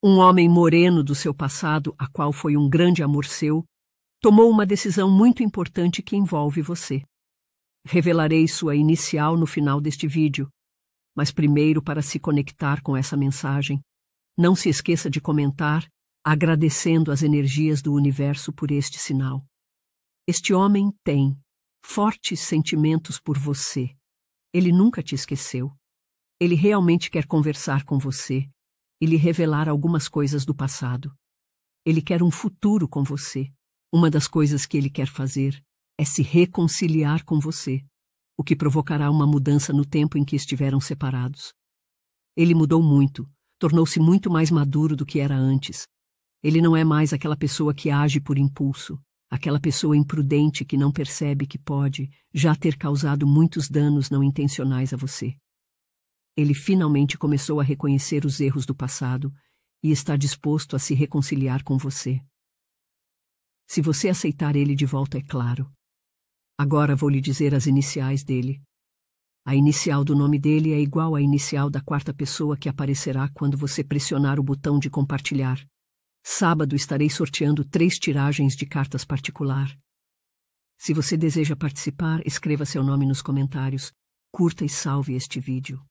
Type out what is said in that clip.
Um homem moreno do seu passado, a qual foi um grande amor seu, tomou uma decisão muito importante que envolve você. Revelarei sua inicial no final deste vídeo, mas primeiro para se conectar com essa mensagem, não se esqueça de comentar, agradecendo as energias do universo por este sinal. Este homem tem fortes sentimentos por você. Ele nunca te esqueceu. Ele realmente quer conversar com você e lhe revelar algumas coisas do passado. Ele quer um futuro com você. Uma das coisas que ele quer fazer é se reconciliar com você, o que provocará uma mudança no tempo em que estiveram separados. Ele mudou muito, tornou-se muito mais maduro do que era antes. Ele não é mais aquela pessoa que age por impulso, aquela pessoa imprudente que não percebe que pode já ter causado muitos danos não intencionais a você. Ele finalmente começou a reconhecer os erros do passado e está disposto a se reconciliar com você. Se você aceitar ele de volta, é claro. Agora vou lhe dizer as iniciais dele. A inicial do nome dele é igual à inicial da quarta pessoa que aparecerá quando você pressionar o botão de compartilhar. Sábado estarei sorteando três tiragens de cartas particular. Se você deseja participar, escreva seu nome nos comentários, curta e salve este vídeo.